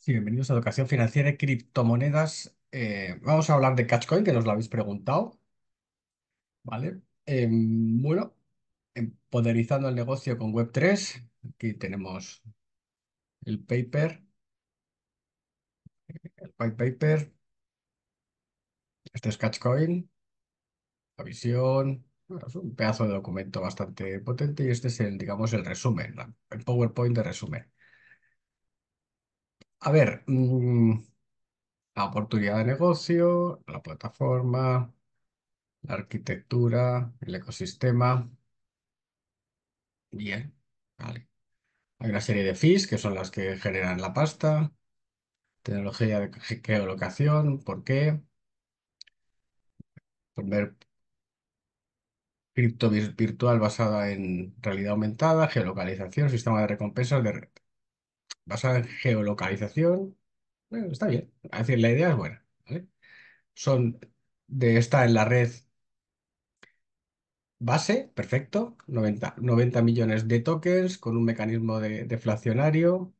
Sí, bienvenidos a Educación Financiera y Criptomonedas. Eh, vamos a hablar de Catchcoin, que nos lo habéis preguntado, ¿vale? Em, bueno, empoderizando el negocio con Web3. Aquí tenemos el paper, el white paper. Este es Catchcoin, la visión. es un pedazo de documento bastante potente y este es el, digamos, el resumen, el PowerPoint de resumen. A ver, mm, la oportunidad de negocio, la plataforma, la arquitectura, el ecosistema. Bien, vale. Hay una serie de fees que son las que generan la pasta, tecnología de geolocación, por qué, poner cripto virtual basada en realidad aumentada, geolocalización, sistema de recompensas de red basada en geolocalización. está bien. Es decir, la idea es buena. Son de estar en la red base, perfecto, 90, 90 millones de tokens con un mecanismo deflacionario,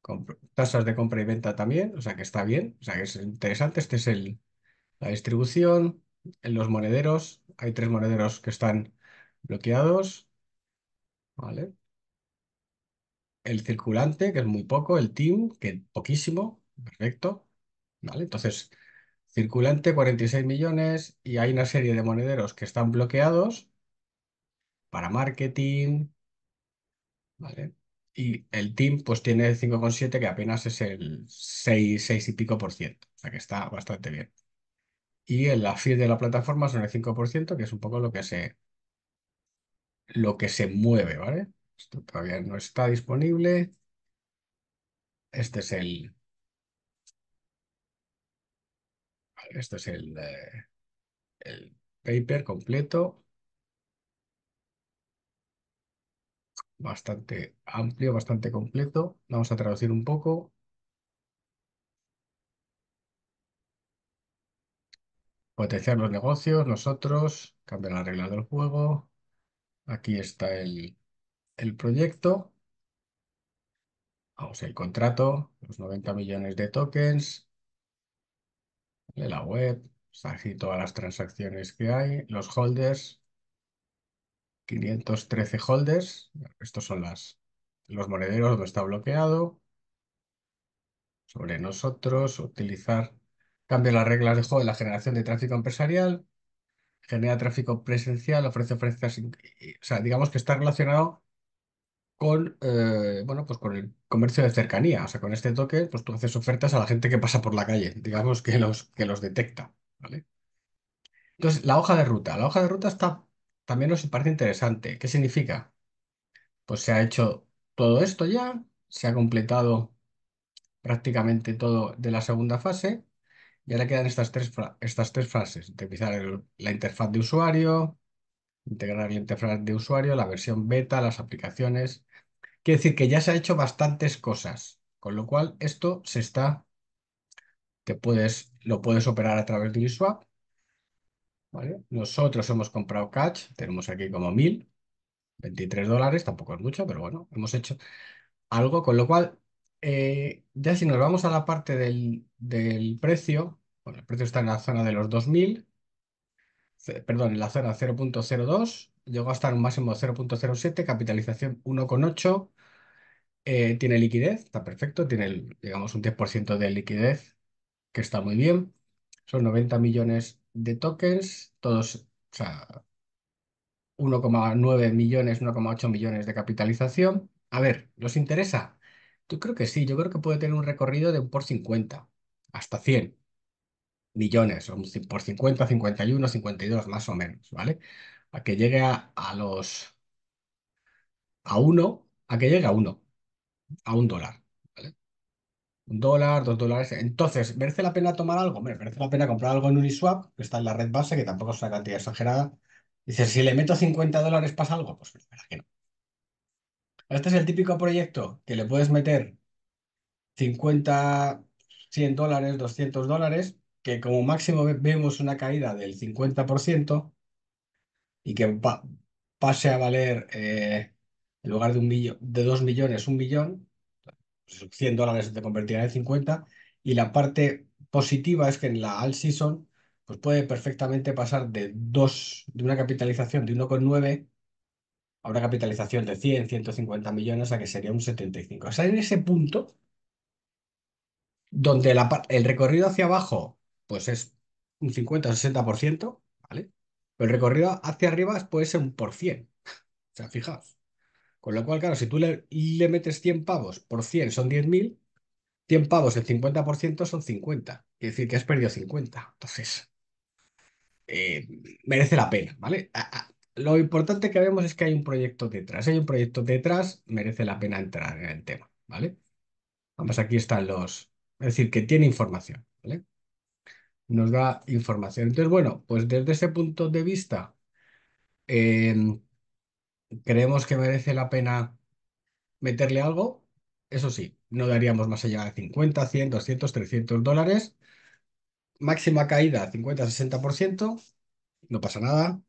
con tasas de compra y venta también, o sea que está bien, o sea que es interesante. Este es el, la distribución, en los monederos, hay tres monederos que están bloqueados, ¿vale? el circulante, que es muy poco, el team, que es poquísimo, perfecto, ¿vale? Entonces, circulante 46 millones y hay una serie de monederos que están bloqueados para marketing, ¿vale? Y el team pues tiene 5,7 que apenas es el 6, 6 y pico por ciento, o sea que está bastante bien. Y el la de la plataforma son el 5%, que es un poco lo que se, lo que se mueve, ¿vale? Esto todavía no está disponible. Este es el... Este es el, eh, el paper completo. Bastante amplio, bastante completo. Vamos a traducir un poco. Potenciar los negocios, nosotros, cambiar la regla del juego. Aquí está el, el proyecto, vamos, ah, el contrato, los 90 millones de tokens, de la web, aquí todas las transacciones que hay, los holders, 513 holders, estos son las, los monederos donde está bloqueado, sobre nosotros, utilizar, cambia las reglas de juego de la generación de tráfico empresarial, genera tráfico presencial, ofrece ofertas, o sea, digamos que está relacionado con, eh, bueno, pues con el comercio de cercanía. O sea, con este toque, pues tú haces ofertas a la gente que pasa por la calle, digamos que los, que los detecta, ¿vale? Entonces, la hoja de ruta. La hoja de ruta está, también nos parece interesante. ¿Qué significa? Pues se ha hecho todo esto ya, se ha completado prácticamente todo de la segunda fase y ahora quedan estas tres, estas tres fases de la interfaz de usuario, integrar el interfaz de usuario, la versión beta, las aplicaciones. Quiere decir que ya se ha hecho bastantes cosas, con lo cual esto se está, te puedes, lo puedes operar a través de Uniswap. ¿vale? Nosotros hemos comprado Catch, tenemos aquí como 1000, 23 dólares, tampoco es mucho, pero bueno, hemos hecho algo, con lo cual, eh, ya si nos vamos a la parte del, del precio, bueno, el precio está en la zona de los 2000, perdón, en la zona 0.02, llegó a estar un máximo 0.07, capitalización 1.8, eh, tiene liquidez, está perfecto, tiene, digamos, un 10% de liquidez, que está muy bien. Son 90 millones de tokens, todos, o sea, 1,9 millones, 1,8 millones de capitalización. A ver, ¿los interesa? Yo creo que sí, yo creo que puede tener un recorrido de un por 50 hasta 100. Millones, por 50, 51, 52, más o menos, ¿vale? A que llegue a, los... a uno, a que llegue a uno, a un dólar, ¿vale? Un dólar, dos dólares. Entonces, ¿merece la pena tomar algo? merece la pena comprar algo en Uniswap, que está en la red base, que tampoco es una cantidad exagerada. Dices, si le meto 50 dólares, ¿pasa algo? Pues ¿verdad que no. Este es el típico proyecto que le puedes meter 50, 100 dólares, 200 dólares que como máximo vemos una caída del 50% y que pase a valer eh, en lugar de, un millón, de 2 millones, un millón, 100 pues dólares se te convertirá en 50. Y la parte positiva es que en la all season pues puede perfectamente pasar de, dos, de una capitalización de 1,9 a una capitalización de 100, 150 millones, a que sería un 75. O sea, en ese punto donde el recorrido hacia abajo pues es un 50 o 60%, ¿vale? Pero el recorrido hacia arriba puede ser un por 100. o sea, fijaos. Con lo cual, claro, si tú le, metes 100 pavos por 100 son 10.000, 100 pavos en 50% son 50. Es decir, que has perdido 50. Entonces, eh, merece la pena, ¿vale? lo importante que vemos es que hay un proyecto detrás. hay un proyecto detrás, merece la pena entrar en el tema, ¿vale? Vamos, aquí están los... Es decir, que tiene información, ¿vale? nos da información. Entonces, bueno, pues desde ese punto de vista, em, creemos que merece la pena meterle algo. Eso sí, no daríamos más allá de 50, 100, 200, 300 dólares. Máxima caída 50-60%, no pasa nada.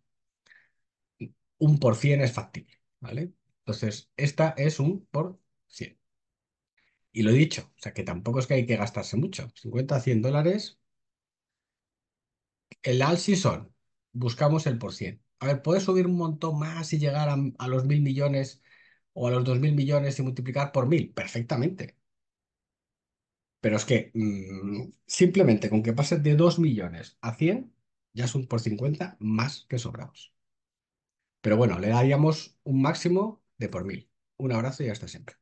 Un por cien es factible, ¿vale? Entonces, esta es un por 100. Y lo he dicho, o sea que tampoco es que hay que gastarse mucho. 50, 100 dólares el all season, buscamos el por cien. A ver, puedes subir un montón más y llegar a, los mil millones o a los dos mil millones y multiplicar por mil, perfectamente. Pero es que mm, simplemente con que pases de 2 millones a 100, ya son por 50 más que sobrados. Pero bueno, le daríamos un máximo de por mil. Un abrazo y hasta siempre.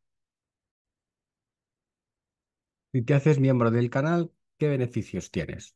Si te haces miembro del canal, ¿qué beneficios tienes?